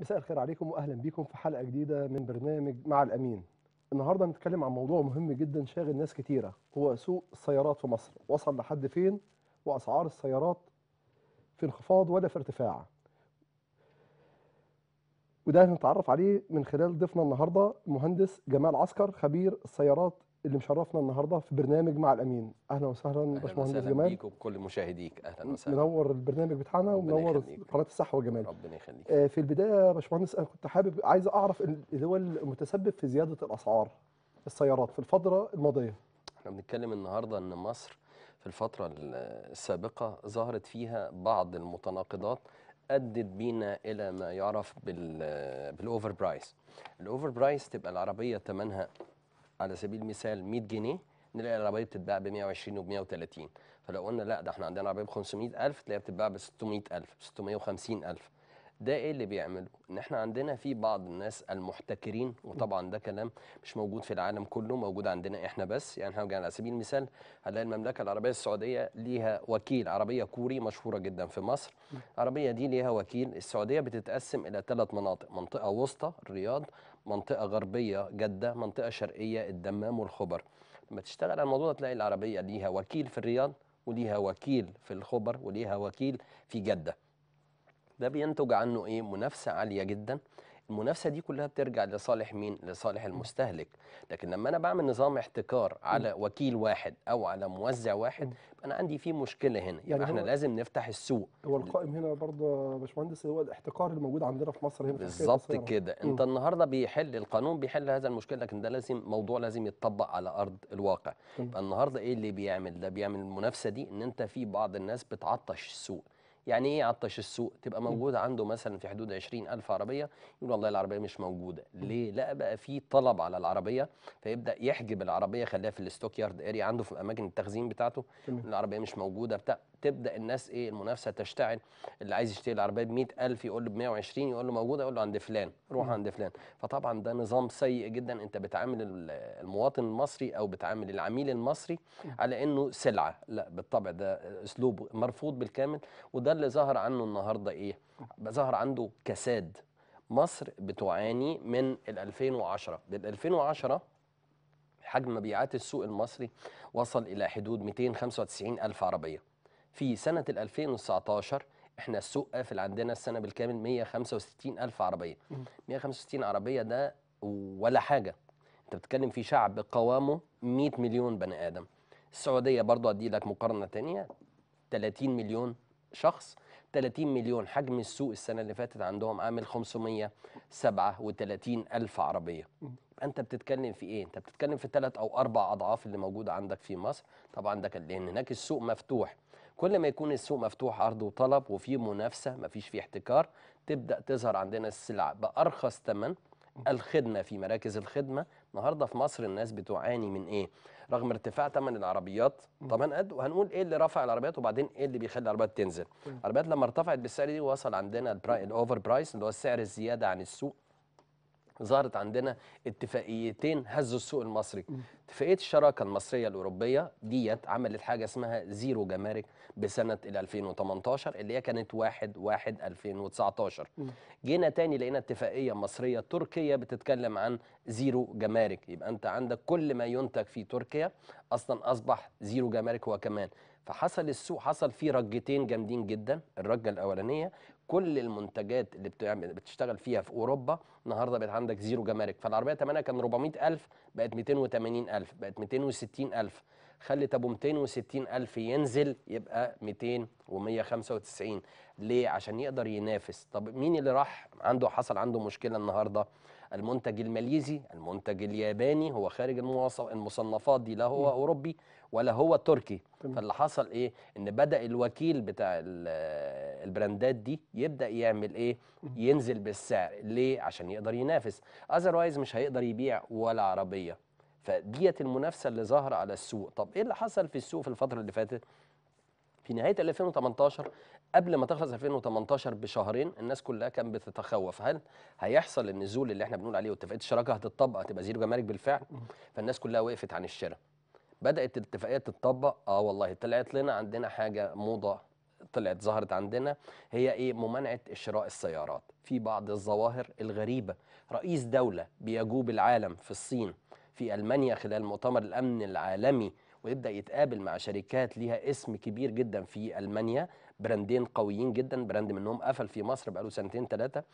مساء الخير عليكم واهلا بيكم في حلقه جديده من برنامج مع الامين. النهارده هنتكلم عن موضوع مهم جدا شاغل ناس كتيره هو سوق السيارات في مصر، وصل لحد فين؟ واسعار السيارات في انخفاض ولا في ارتفاع. وده هنتعرف عليه من خلال ضيفنا النهارده المهندس جمال عسكر خبير السيارات اللي مشرفنا النهارده في برنامج مع الامين اهلا وسهلا باشمهندس جمال اهلا وسهلا بكل مشاهديك اهلا وسهلا منور البرنامج بتاعنا ومنور قناه الصحه وجمال ربنا يخليك آه في البدايه يا باشمهندس انا كنت حابب عايز اعرف اللي هو المتسبب في زياده الاسعار السيارات في الفتره الماضيه احنا بنتكلم النهارده ان مصر في الفتره السابقه ظهرت فيها بعض المتناقضات ادت بينا الى ما يعرف بالاوفر برايس الاوفر برايس تبقى العربيه ثمنها على سبيل المثال 100 جنيه نلاقي العربيه بتتباع ب 120 وب 130 فلو قلنا لا ده احنا عندنا عربيه ب 500000 تلاقيها بتتباع ب 600000 650000 ده ايه اللي بيعمله ان احنا عندنا في بعض الناس المحتكرين وطبعا ده كلام مش موجود في العالم كله موجود عندنا احنا بس يعني احنا على سبيل المثال هنلاقي المملكه العربيه السعوديه ليها وكيل عربيه كوري مشهوره جدا في مصر العربيه دي ليها وكيل السعوديه بتتقسم الى ثلاث مناطق منطقه وسطى الرياض منطقه غربيه جده منطقه شرقيه الدمام والخبر لما تشتغل على الموضوع تلاقي العربيه ليها وكيل في الرياض وليها وكيل في الخبر وليها وكيل في جده ده بينتج عنه ايه منافسه عاليه جدا المنافسه دي كلها بترجع لصالح مين لصالح المستهلك لكن لما انا بعمل نظام احتكار على وكيل واحد او على موزع واحد انا عندي فيه مشكله هنا يعني احنا لازم نفتح السوق هو القائم هنا برضه يا باشمهندس هو الاحتكار الموجود عندنا في مصر هنا بالظبط كده انت النهارده بيحل القانون بيحل هذا المشكله لكن ده لازم موضوع لازم يتطبق على ارض الواقع النهارده ايه اللي بيعمل ده بيعمل المنافسه دي ان انت في بعض الناس بتعطش السوق يعني ايه عطش السوق تبقى موجود عنده مثلا في حدود 20000 عربيه يقول والله العربيه مش موجوده ليه لا بقى في طلب على العربيه فيبدا يحجب العربيه خليها في الستوك يارد اري عنده في اماكن التخزين بتاعته العربيه مش موجوده بتاع تبدا الناس ايه المنافسه تشتعل اللي عايز يشتري العربيه ب 100000 يقول له ب 120 يقول له موجوده يقول له عند فلان روح عند فلان فطبعا ده نظام سيء جدا انت بتعامل المواطن المصري او بتعامل العميل المصري على انه سلعه لا بالطبع ده اسلوب مرفوض بالكامل وده اللي ظهر عنه النهارده ايه ظهر عنده كساد مصر بتعاني من ال 2010 بال 2010 حجم مبيعات السوق المصري وصل إلى حدود 295 ألف عربية في سنه 2019 احنا السوق قافل عندنا السنه بالكامل 165 الف عربيه 165 عربيه ده ولا حاجه انت بتتكلم في شعب قوامه 100 مليون بني ادم السعوديه برضو ادي لك مقارنه تانية 30 مليون شخص 30 مليون حجم السوق السنه اللي فاتت عندهم عامل 537 الف عربيه انت بتتكلم في ايه انت بتتكلم في ثلاث او اربع اضعاف اللي موجودة عندك في مصر طبعا ده كان لان هناك السوق مفتوح كل ما يكون السوق مفتوح عرض وطلب وفي منافسه ما فيش فيه احتكار تبدا تظهر عندنا السلع بارخص ثمن الخدمه في مراكز الخدمه النهارده في مصر الناس بتعاني من ايه رغم ارتفاع ثمن العربيات طبعا قد هنقول ايه اللي رفع العربيات وبعدين ايه اللي بيخلي العربيات تنزل طيب. العربيات لما ارتفعت بالسعر دي وصل عندنا الاوفر برايس اللي هو السعر الزياده عن السوق ظهرت عندنا اتفاقيتين هزوا السوق المصري اتفاقيه الشراكه المصريه الاوروبيه ديت عملت حاجه اسمها زيرو جمارك بسنه ال 2018 اللي هي كانت 1 1 2019 جينا تاني لقينا اتفاقيه مصريه تركيه بتتكلم عن زيرو جمارك يبقى انت عندك كل ما ينتج في تركيا اصلا اصبح زيرو جمارك هو كمان فحصل السوق حصل فيه رجتين جامدين جدا الرجه الاولانيه كل المنتجات اللي بتعمل بتشتغل فيها في اوروبا النهارده بقت عندك زيرو جمارك فالعربيه 8 كان 400000 بقت 280000 بقت 260000 خلت ابو 260000 ينزل يبقى 200 و195 ليه عشان يقدر ينافس طب مين اللي راح عنده حصل عنده مشكله النهارده المنتج الماليزي المنتج الياباني هو خارج المصنفات دي لا هو اوروبي ولا هو تركي فاللي حصل ايه ان بدا الوكيل بتاع البراندات دي يبدا يعمل ايه ينزل بالسعر ليه عشان يقدر ينافس اذروايز مش هيقدر يبيع ولا عربيه فديت المنافسه اللي ظاهره على السوق طب ايه اللي حصل في السوق في الفتره اللي فاتت في نهايه 2018 قبل ما تخلص 2018 بشهرين الناس كلها كانت بتتخوف هل هيحصل النزول اللي احنا بنقول عليه واتفاقيه الشراكه هتطبق هتبقى زيرو جمارك بالفعل فالناس كلها وقفت عن الشراء بدات الاتفاقيات تتطبق اه والله طلعت لنا عندنا حاجه موضه طلعت ظهرت عندنا هي ايه ممانعه شراء السيارات في بعض الظواهر الغريبه رئيس دوله بيجوب العالم في الصين في المانيا خلال مؤتمر الامن العالمي ويبدا يتقابل مع شركات ليها اسم كبير جدا في المانيا براندين قويين جدا براند منهم قفل في مصر بقاله سنتين ثلاثه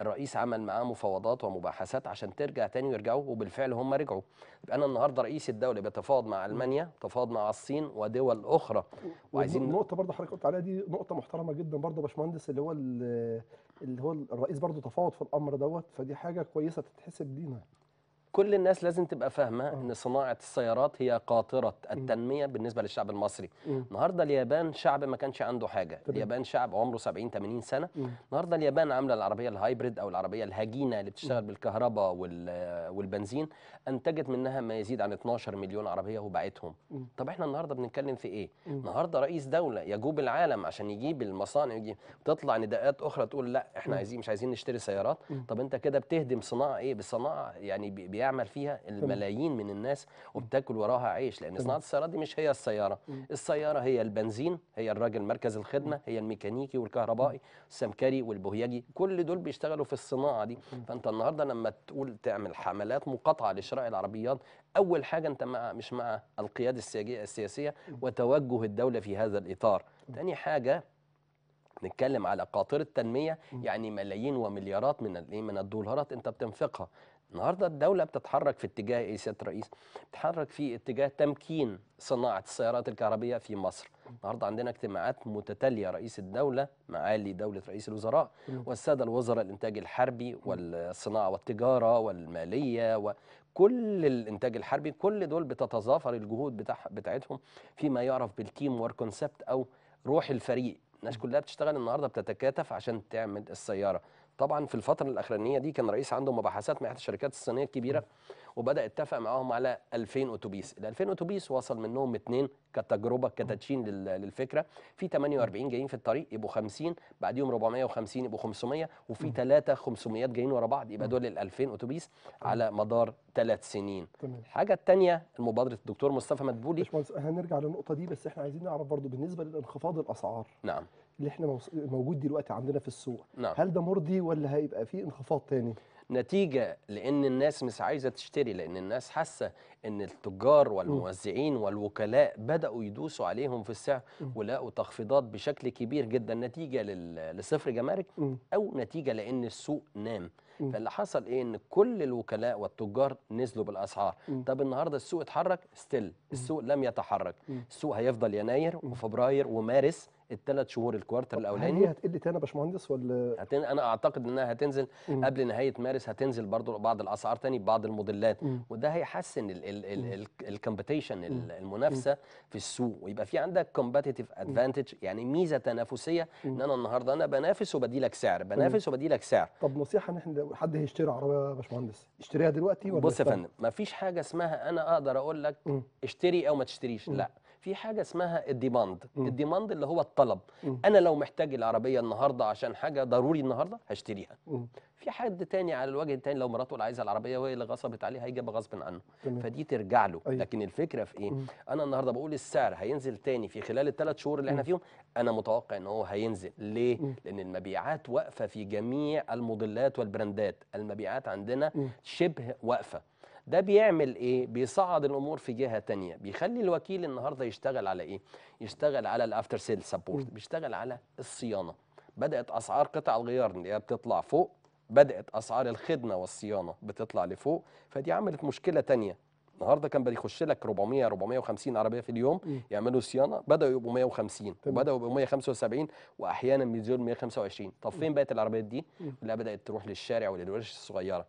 الرئيس عمل معاه مفاوضات ومباحثات عشان ترجع تاني ويرجعوا وبالفعل هم رجعوا يبقى انا النهارده رئيس الدوله بيتفاوض مع المانيا تفاوض مع الصين ودول اخرى وعايزين النقطه برضه حضرتك قلت عليها دي نقطه محترمه جدا برضه يا باشمهندس اللي هو اللي هو الرئيس برضه تفاوض في الامر دوت فدي حاجه كويسه تتحسب لينا كل الناس لازم تبقى فاهمه آه. ان صناعه السيارات هي قاطره التنميه بالنسبه للشعب المصري النهارده اليابان شعب ما كانش عنده حاجه اليابان شعب عمره 70 80 سنه النهارده اليابان عامله العربيه الهايبريد او العربيه الهجينه اللي بتشتغل بالكهرباء والبنزين انتجت منها ما يزيد عن 12 مليون عربيه وباعتهم طب احنا النهارده بنتكلم في ايه النهارده رئيس دوله يجوب العالم عشان يجيب المصانع يجيب تطلع نداءات اخرى تقول لا احنا عايزين مش عايزين نشتري سيارات طب انت كده بتهدم صناعه ايه بصناعه يعني بيعمل فيها الملايين من الناس وبتاكل وراها عيش لان صناعه السيارات دي مش هي السياره السياره هي البنزين هي الراجل مركز الخدمه هي الميكانيكي والكهربائي السمكري والبهيجي كل دول بيشتغلوا في الصناعه دي فانت النهارده لما تقول تعمل حملات مقاطعه لشراء العربيات اول حاجه انت مع مش مع القياده السياسيه وتوجه الدوله في هذا الاطار ثاني حاجه نتكلم على قاطره التنميه يعني ملايين ومليارات من إيه، من الدولارات انت بتنفقها النهارده الدوله بتتحرك في اتجاه ايه سياده الرئيس؟ بتتحرك في اتجاه تمكين صناعه السيارات الكهربيه في مصر. النهارده عندنا اجتماعات متتاليه رئيس الدوله معالي دوله رئيس الوزراء والساده الوزراء الانتاج الحربي والصناعه والتجاره والماليه وكل الانتاج الحربي كل دول بتتظافر الجهود بتاع بتاعتهم فيما يعرف بالتيم وورك كونسبت او روح الفريق الناس كلها بتشتغل النهارده بتتكاتف عشان تعمل السياره طبعا في الفتره الاخرانيه دي كان رئيس عنده مباحثات مع الشركات الصينيه الكبيره وبدا اتفق معاهم على 2000 اتوبيس ال 2000 اتوبيس وصل منهم اثنين كتجربه كتدشين للفكره في 48 جايين في الطريق يبقوا 50 بعديهم 450 يبقوا 500 وفي ثلاثه 500 جايين ورا بعض يبقى دول ال 2000 اتوبيس على مدار ثلاث سنين تمام. الحاجه الثانيه المبادرة الدكتور مصطفى مدبولي باشمهندس هنرجع للنقطه دي بس احنا عايزين نعرف برضو بالنسبه لانخفاض الاسعار نعم اللي احنا موجود دلوقتي عندنا في السوق نعم. هل ده مرضي ولا هيبقى فيه انخفاض تاني نتيجه لان الناس مش عايزه تشتري لان الناس حاسه ان التجار والموزعين والوكلاء بداوا يدوسوا عليهم في السعر ولقوا تخفيضات بشكل كبير جدا نتيجه لصفر جمارك او نتيجه لان السوق نام فاللي حصل ايه ان كل الوكلاء والتجار نزلوا بالاسعار م. طب النهارده السوق اتحرك ستيل السوق لم يتحرك السوق هيفضل يناير وفبراير ومارس الثلاث شهور الكوارتر الاولاني هي هتقل تاني يا باشمهندس ولا هتن... انا اعتقد انها هتنزل مم. قبل نهايه مارس هتنزل برضو بعض الاسعار تاني بعض الموديلات وده هيحسن ال... ال... ال... ال... المنافسه مم. في السوق ويبقى في عندك كومبتيتيف ادفانتج يعني ميزه تنافسيه ان انا النهارده انا بنافس وبديلك سعر بنافس وبديلك سعر طب نصيحه ان احنا لو حد هيشتري عربيه يا باشمهندس اشتريها دلوقتي ولا بص يا فندم مفيش حاجه اسمها انا اقدر اقول لك اشتري او ما تشتريش لا في حاجه اسمها الديماند الديماند اللي هو الطلب م. انا لو محتاج العربيه النهارده عشان حاجه ضروري النهارده هشتريها م. في حد تاني على الوجه التاني لو مراته اللي عايزه العربيه وهي اللي غصبت عليه هيجيبها غصب عنه تمام. فدي ترجع له أيوه. لكن الفكره في ايه م. انا النهارده بقول السعر هينزل تاني في خلال الثلاث شهور اللي م. احنا فيهم انا متوقع ان هو هينزل ليه م. لان المبيعات واقفه في جميع الموديلات والبراندات المبيعات عندنا م. شبه واقفه ده بيعمل ايه بيصعد الامور في جهه تانية بيخلي الوكيل النهارده يشتغل على ايه يشتغل على الافتر سيل سبورت بيشتغل على الصيانه بدات اسعار قطع الغيار اللي هي بتطلع فوق بدات اسعار الخدمه والصيانه بتطلع لفوق فدي عملت مشكله تانية النهارده كان بيخش لك 400 450 عربيه في اليوم يعملوا صيانه بداوا يبقوا 150 وبداوا يبقوا 175 واحيانا بيزيدوا 125 طب فين بقت العربيات دي؟ لا بدات تروح للشارع وللورش الصغيره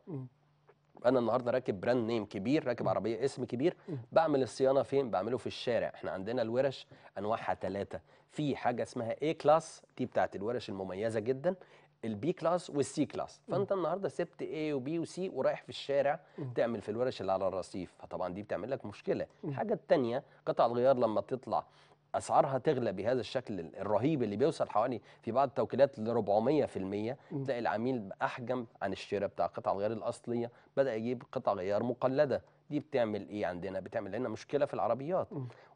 انا النهارده راكب براند نيم كبير راكب عربيه اسم كبير بعمل الصيانه فين بعمله في الشارع احنا عندنا الورش انواعها ثلاثه في حاجه اسمها اي كلاس دي بتاعت الورش المميزه جدا البي كلاس والسي كلاس فانت النهارده سبت اي وبي وسي ورايح في الشارع تعمل في الورش اللي على الرصيف فطبعا دي بتعمل لك مشكله الحاجه الثانيه قطع الغيار لما تطلع اسعارها تغلى بهذا الشكل الرهيب اللي بيوصل حوالي في بعض التوكيلات ل 400% تلاقي العميل احجم عن الشراء بتاع القطع الغيار الاصليه بدا يجيب قطع غيار مقلده دي بتعمل ايه عندنا بتعمل لنا مشكله في العربيات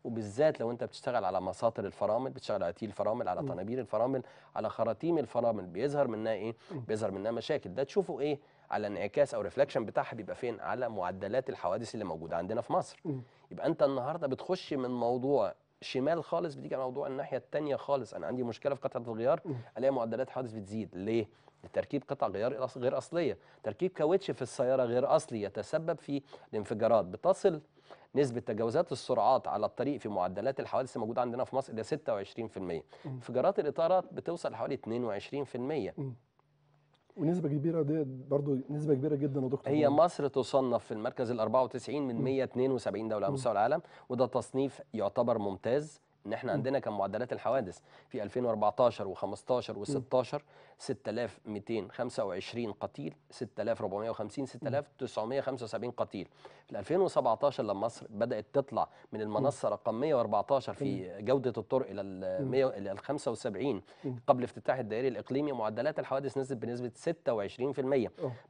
وبالذات لو انت بتشتغل على مساطر الفرامل بتشتغل على تيل الفرامل على طنابير الفرامل على خراطيم الفرامل بيظهر منها ايه بيظهر منها مشاكل ده تشوفه ايه على انعكاس او ريفلكشن بتاعها بيبقى فين على معدلات الحوادث اللي موجوده عندنا في مصر يبقى انت النهارده بتخش من موضوع شمال خالص بتيجي على موضوع الناحيه الثانيه خالص انا عندي مشكله في قطعه الغيار الاقي معدلات حادث بتزيد ليه تركيب قطع غيار غير اصليه تركيب كاوتش في السياره غير اصلي يتسبب في الانفجارات بتصل نسبة تجاوزات السرعات على الطريق في معدلات الحوادث الموجودة عندنا في مصر إلى 26% انفجارات الإطارات بتوصل حوالي 22% ونسبه كبيره دي برضو نسبه كبيره جدا يا دكتور هي مصر تصنف في المركز ال 94 من 172 دوله على مستوى العالم وده تصنيف يعتبر ممتاز ان احنا عندنا كم معدلات الحوادث في 2014 و15 و16 6225 قتيل 6450 6975 قتيل في 2017 لما مصر بدات تطلع من المنصه رقم 114 في جوده الطرق الى ال 75 قبل افتتاح الدائري الاقليمي معدلات الحوادث نزلت بنسبه 26%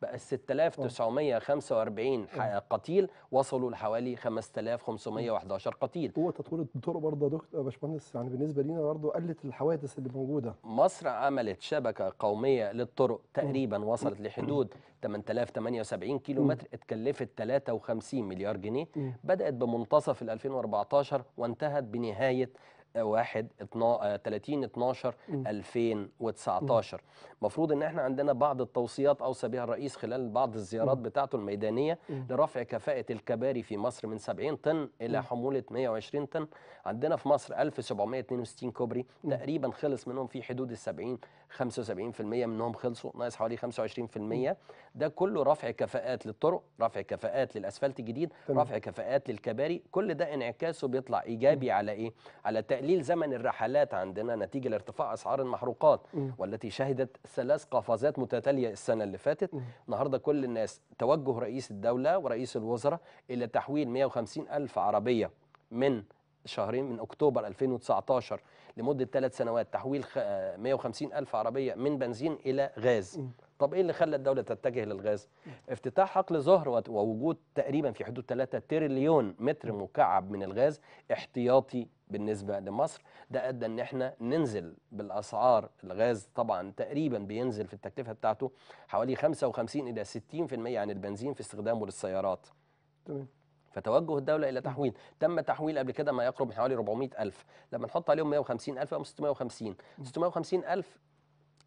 بقى 6945 قتيل وصلوا لحوالي 5511 قتيل هو تطوير الطرق برضه يا دكتور باشمهندس يعني بالنسبه لينا برضه قلت الحوادث اللي موجوده مصر عملت شبكه قومية للطرق تقريبا وصلت لحدود 8078 كيلو متر اتكلفت 53 مليار جنيه بدأت بمنتصف 2014 وانتهت بنهاية 1 30 12 2019 المفروض ان احنا عندنا بعض التوصيات اوصى بها الرئيس خلال بعض الزيارات بتاعته الميدانيه لرفع كفاءه الكباري في مصر من 70 طن الى حموله 120 طن عندنا في مصر 1762 كوبري تقريبا خلص منهم في حدود ال 70 75% منهم خلصوا ناقص حوالي 25% ده كله رفع كفاءات للطرق رفع كفاءات للاسفلت الجديد رفع كفاءات للكباري كل ده انعكاسه بيطلع ايجابي على ايه على تقليل زمن الرحلات عندنا نتيجه لارتفاع اسعار المحروقات والتي شهدت ثلاث قفزات متتاليه السنه اللي فاتت النهارده كل الناس توجه رئيس الدوله ورئيس الوزراء الى تحويل 150 الف عربيه من شهرين من اكتوبر 2019 لمده ثلاث سنوات تحويل 150 آه، الف عربيه من بنزين الى غاز طب ايه اللي خلى الدوله تتجه للغاز افتتاح حقل زهر ووجود تقريبا في حدود 3 تريليون متر مكعب من الغاز احتياطي بالنسبه لمصر ده ادى ان احنا ننزل بالاسعار الغاز طبعا تقريبا بينزل في التكلفه بتاعته حوالي 55 الى 60% عن البنزين في استخدامه للسيارات تمام فتوجه الدوله الى تحويل تم تحويل قبل كده ما يقرب من حوالي 400 ألف لما نحط عليهم 150 ألف أو 650 650 ألف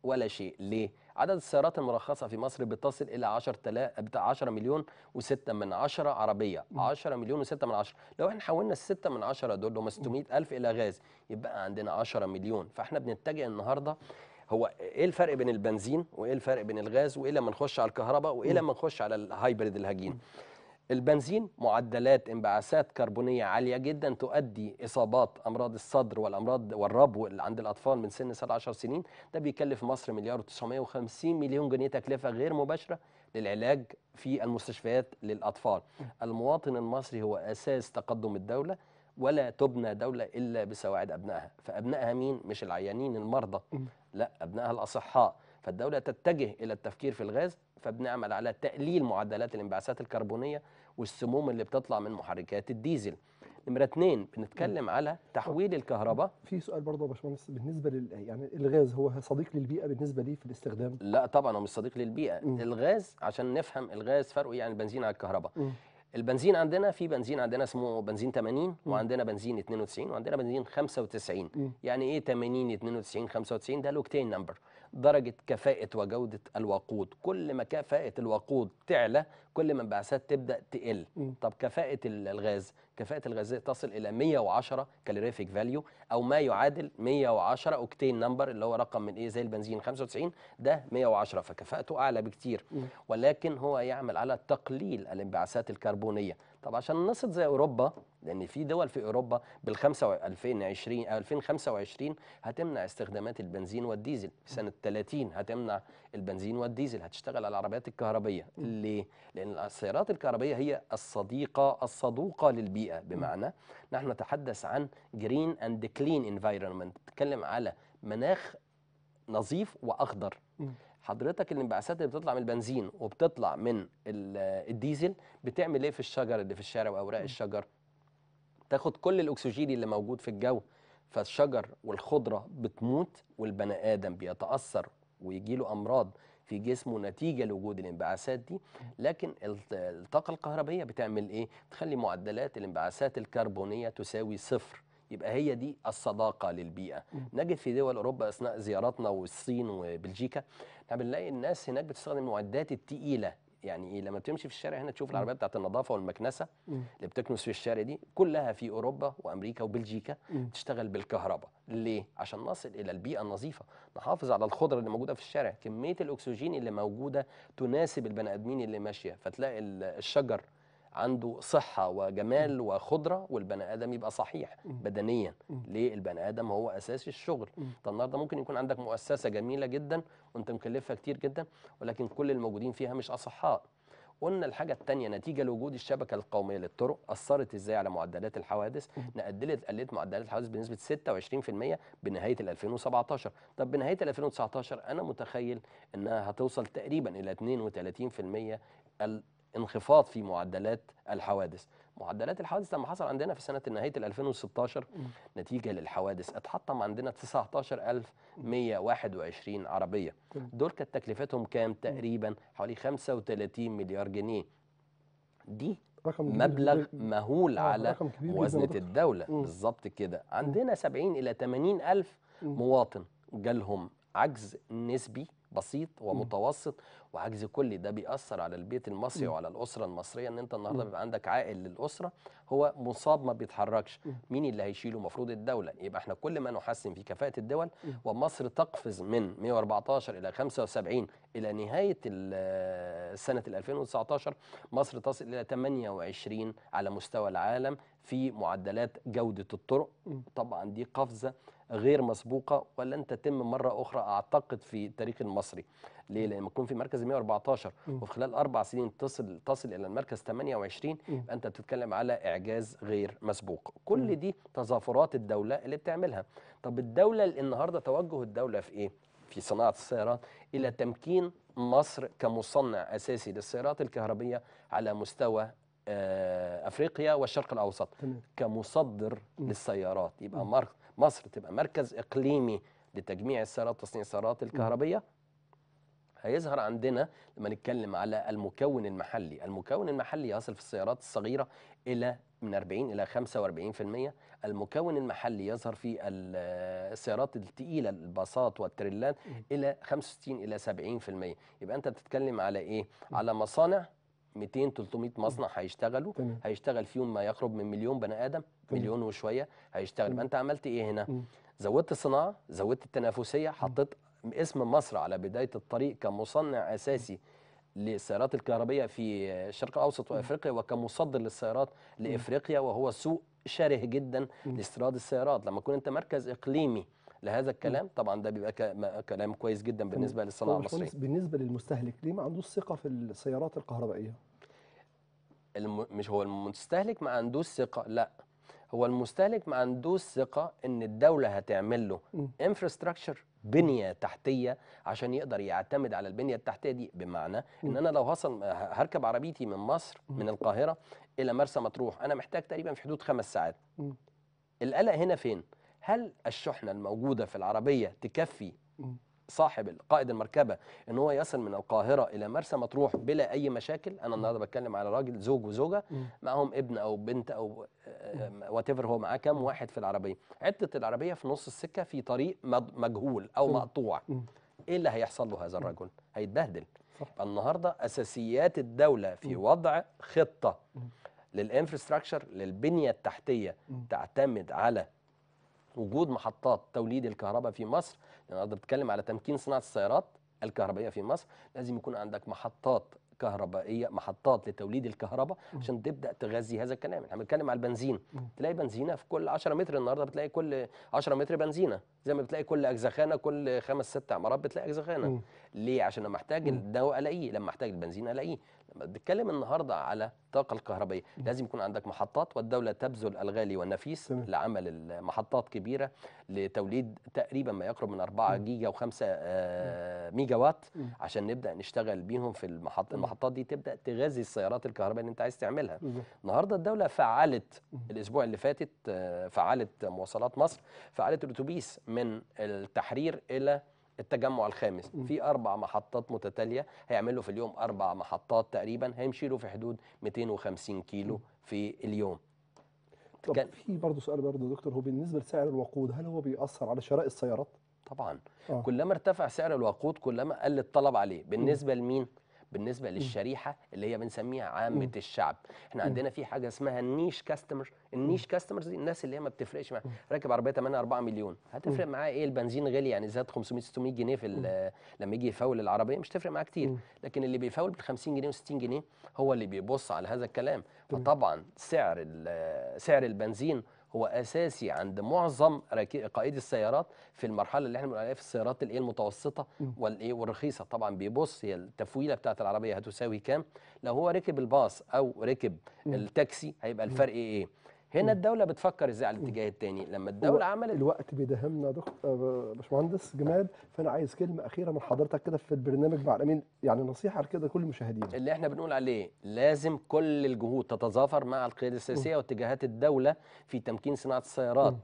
ولا شيء ليه عدد السيارات المرخصه في مصر بتصل الى 10000 10 مليون و6 من 10 عربيه 10 مليون و6 من 10 لو احنا حولنا ال6 من 10 دول اللي هم ألف الى غاز يبقى عندنا 10 مليون فاحنا بنتجه النهارده هو ايه الفرق بين البنزين وايه الفرق بين الغاز وايه لما نخش على الكهرباء وايه لما نخش على الهايبريد الهجين البنزين معدلات انبعاثات كربونيه عاليه جدا تؤدي اصابات امراض الصدر والامراض والربو اللي عند الاطفال من سن 17 سنين ده بيكلف مصر مليار و950 مليون جنيه تكلفه غير مباشره للعلاج في المستشفيات للاطفال المواطن المصري هو اساس تقدم الدوله ولا تبنى دولة إلا بسواعد أبنائها فأبنائها مين؟ مش العيانين المرضى لا أبنائها الأصحاء فالدولة تتجه إلى التفكير في الغاز فبنعمل على تقليل معدلات الانبعاثات الكربونيه والسموم اللي بتطلع من محركات الديزل نمره اثنين بنتكلم على تحويل الكهرباء في سؤال برضه يا باشمهندس بالنسبه لل يعني الغاز هو صديق للبيئه بالنسبه ليه في الاستخدام لا طبعا هو مش صديق للبيئه م. الغاز عشان نفهم الغاز فرقه يعني البنزين على الكهرباء م. البنزين عندنا في بنزين عندنا اسمه بنزين 80 م. وعندنا بنزين 92 وعندنا بنزين 95 م. يعني ايه 80 92 95 ده الاوكتين نمبر درجة كفاءة وجودة الوقود كل ما كفاءة الوقود تعلى كل ما انبعاثات تبدأ تقل م. طب كفاءة الغاز كفاءة الغاز تصل إلى 110 كالوريفيك فاليو أو ما يعادل 110 أوكتين نمبر اللي هو رقم من إيه زي البنزين 95 ده 110 فكفاءته أعلى بكتير م. ولكن هو يعمل على تقليل الانبعاثات الكربونية طب عشان نصد زي اوروبا لان في دول في اوروبا بال 2020 2025 هتمنع استخدامات البنزين والديزل في سنه 30 هتمنع البنزين والديزل هتشتغل على العربيات الكهربيه ليه لان السيارات الكهربيه هي الصديقه الصدوقه للبيئه بمعنى نحن نتحدث عن جرين اند كلين انفايرمنت بتتكلم على مناخ نظيف واخضر حضرتك الانبعاثات اللي بتطلع من البنزين وبتطلع من الديزل بتعمل ايه في الشجر اللي في الشارع واوراق الشجر تاخد كل الاكسجين اللي موجود في الجو فالشجر والخضره بتموت والبني ادم بيتاثر ويجي له امراض في جسمه نتيجه لوجود الانبعاثات دي لكن الطاقه الكهربيه بتعمل ايه بتخلي معدلات الانبعاثات الكربونيه تساوي صفر يبقى هي دي الصداقه للبيئه نجد في دول اوروبا اثناء زياراتنا والصين وبلجيكا احنا بنلاقي الناس هناك بتستخدم المعدات التقيله يعني ايه لما بتمشي في الشارع هنا تشوف العربيه بتاعت النظافه والمكنسه اللي بتكنس في الشارع دي كلها في اوروبا وامريكا وبلجيكا تشتغل بالكهرباء ليه عشان نصل الى البيئه النظيفه نحافظ على الخضره اللي موجوده في الشارع كميه الاكسجين اللي موجوده تناسب البني ادمين اللي ماشيه فتلاقي الشجر عنده صحة وجمال وخضرة والبني آدم يبقى صحيح بدنيا ليه البني آدم هو أساس الشغل طب النهاردة ممكن يكون عندك مؤسسة جميلة جدا وانت مكلفها كتير جدا ولكن كل الموجودين فيها مش أصحاء قلنا الحاجة التانية نتيجة لوجود الشبكة القومية للطرق أثرت إزاي على معدلات الحوادث؟ نقلت قلت معدلات الحوادث بنسبة 26% بنهاية 2017 طب بنهاية 2019 أنا متخيل إنها هتوصل تقريبا إلى 32% انخفاض في معدلات الحوادث معدلات الحوادث لما حصل عندنا في سنه نهايه 2016 نتيجه للحوادث اتحطم عندنا 19121 عربيه دول كانت تكلفتهم كام تقريبا حوالي 35 مليار جنيه دي رقم مبلغ مهول آه، على وزنه الدوله بالظبط كده عندنا 70 الى 80 الف مواطن جالهم عجز نسبي بسيط ومتوسط وعجز كلي ده بيأثر على البيت المصري وعلى الأسرة المصرية إن أنت النهارده بيبقى عندك عائل للأسرة هو مصاب ما بيتحركش مين اللي هيشيله المفروض الدولة يبقى احنا كل ما نحسن في كفاءة الدول ومصر تقفز من 114 إلى 75 إلى نهاية سنة 2019 مصر تصل إلى 28 على مستوى العالم في معدلات جودة الطرق طبعا دي قفزة غير مسبوقه ولن تتم مره اخرى اعتقد في التاريخ المصري ليه لما تكون في مركز 114 وفي خلال اربع سنين تصل تصل الى المركز 28 انت بتتكلم على اعجاز غير مسبوق كل دي تظافرات الدوله اللي بتعملها طب الدوله النهارده توجه الدوله في ايه في صناعه السيارات الى تمكين مصر كمصنع اساسي للسيارات الكهربيه على مستوى آه، افريقيا والشرق الاوسط تمام. كمصدر للسيارات يبقى م. مصر تبقى مركز إقليمي لتجميع السيارات وتصنيع السيارات الكهربية هيظهر عندنا لما نتكلم على المكون المحلي المكون المحلي يصل في السيارات الصغيرة إلى من 40 إلى 45% المكون المحلي يظهر في السيارات الثقيله الباصات والتريلات إلى 65 إلى 70% يبقى أنت بتتكلم على إيه؟ على مصانع 200 300 مصنع هيشتغلوا هيشتغل فيهم ما يقرب من مليون بني ادم مليون وشويه هيشتغل فانت انت عملت ايه هنا زودت الصناعه زودت التنافسيه حطيت اسم مصر على بدايه الطريق كمصنع اساسي للسيارات الكهربيه في الشرق الاوسط وافريقيا وكمصدر للسيارات لافريقيا وهو سوق شره جدا لاستيراد السيارات لما تكون انت مركز اقليمي لهذا الكلام طبعا ده بيبقى كلام كويس جدا بالنسبه للصناعه المصريه بالنسبه للمستهلك ليه ما عندوش ثقه في السيارات الكهربائيه الم... مش هو المستهلك ما عندوش ثقه لا هو المستهلك ما عندوش ثقه ان الدوله هتعمل له انفراستراكشر بنيه تحتيه عشان يقدر يعتمد على البنيه التحتيه دي بمعنى ان انا لو هصل هركب عربيتي من مصر من القاهره الى مرسى مطروح انا محتاج تقريبا في حدود خمس ساعات القلق هنا فين هل الشحنه الموجوده في العربيه تكفي صاحب قائد المركبه ان هو يصل من القاهره الى مرسى مطروح بلا اي مشاكل انا النهارده بتكلم على راجل زوج وزوجه معاهم ابن او بنت او وات آه، هو معاه كام واحد في العربيه عده العربيه في نص السكه في طريق مجهول او مقطوع ايه اللي هيحصل له هذا الرجل هيتبهدل النهارده اساسيات الدوله في وضع خطه للانفراستراكشر للبنيه التحتيه تعتمد على وجود محطات توليد الكهرباء في مصر النهارده يعني بتكلم على تمكين صناعه السيارات الكهربائيه في مصر لازم يكون عندك محطات كهربائيه محطات لتوليد الكهرباء عشان تبدا تغذي هذا الكلام احنا بنتكلم على البنزين تلاقي بنزينه في كل 10 متر النهارده بتلاقي كل 10 متر بنزينه زي ما بتلاقي كل اجزخانه كل خمس ست عمارات بتلاقي اجزخانه ليه عشان لما احتاج الدواء الاقيه لما احتاج البنزين الاقيه لما النهارده على الطاقه الكهربائيه لازم يكون عندك محطات والدوله تبذل الغالي والنفيس تمام. لعمل المحطات كبيره لتوليد تقريبا ما يقرب من 4 جيجا و5 آه، ميجا وات عشان نبدا نشتغل بيهم في المحط المحطات دي تبدا تغذي السيارات الكهربائيه اللي انت عايز تعملها النهارده الدوله فعلت الاسبوع اللي فاتت آه، فعلت مواصلات مصر فعلت الاتوبيس من التحرير الى التجمع الخامس في اربع محطات متتاليه هيعملوا في اليوم اربع محطات تقريبا هيمشي له في حدود 250 كيلو في اليوم طب كان في برضه سؤال برضه دكتور هو بالنسبه لسعر الوقود هل هو بيأثر على شراء السيارات؟ طبعا آه. كلما ارتفع سعر الوقود كلما قل الطلب عليه بالنسبه لمين؟ بالنسبه للشريحه اللي هي بنسميها عامه الشعب احنا عندنا في حاجه اسمها النيش كاستمر النيش كاستمرز دي الناس اللي هي ما بتفرقش معاها راكب عربيه 8 4 مليون هتفرق معاه ايه البنزين غالي يعني زاد 500 600 جنيه في لما يجي يفاول العربيه مش تفرق معاه كتير لكن اللي بيفاول ب 50 جنيه و60 جنيه هو اللي بيبص على هذا الكلام فطبعا سعر سعر البنزين هو اساسي عند معظم قائدي السيارات في المرحله اللي احنا بنقول عليها في السيارات الايه المتوسطه والايه والرخيصه طبعا بيبص هي التفويله بتاعه العربيه هتساوي كام لو هو ركب الباص او ركب التاكسي هيبقى الفرق ايه هنا الدوله بتفكر ازاي على الاتجاه الثاني لما الدوله عملت الوقت بيدهمنا دكتور آه، باشمهندس جمال فانا عايز كلمه اخيره من حضرتك كده في البرنامج مع الامين يعني نصيحه كده كل المشاهدين اللي احنا بنقول عليه لازم كل الجهود تتظافر مع القيادة السياسيه واتجاهات الدوله في تمكين صناعه السيارات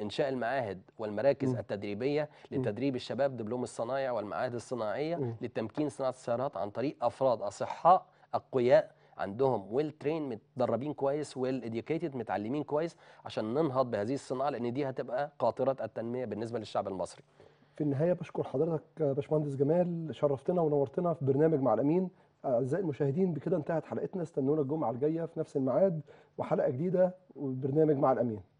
انشاء المعاهد والمراكز م. التدريبيه لتدريب م. الشباب دبلوم الصنايع والمعاهد الصناعيه م. لتمكين صناعه السيارات عن طريق افراد اصحاء اقوياء عندهم ويل ترين متدربين كويس ويل اديوكيتد متعلمين كويس عشان ننهض بهذه الصناعه لان دي هتبقى قاطره التنميه بالنسبه للشعب المصري في النهايه بشكر حضرتك باشمهندس جمال شرفتنا ونورتنا في برنامج مع الامين اعزائي المشاهدين بكده انتهت حلقتنا استنونا الجمعه الجايه في نفس الميعاد وحلقه جديده وبرنامج مع الامين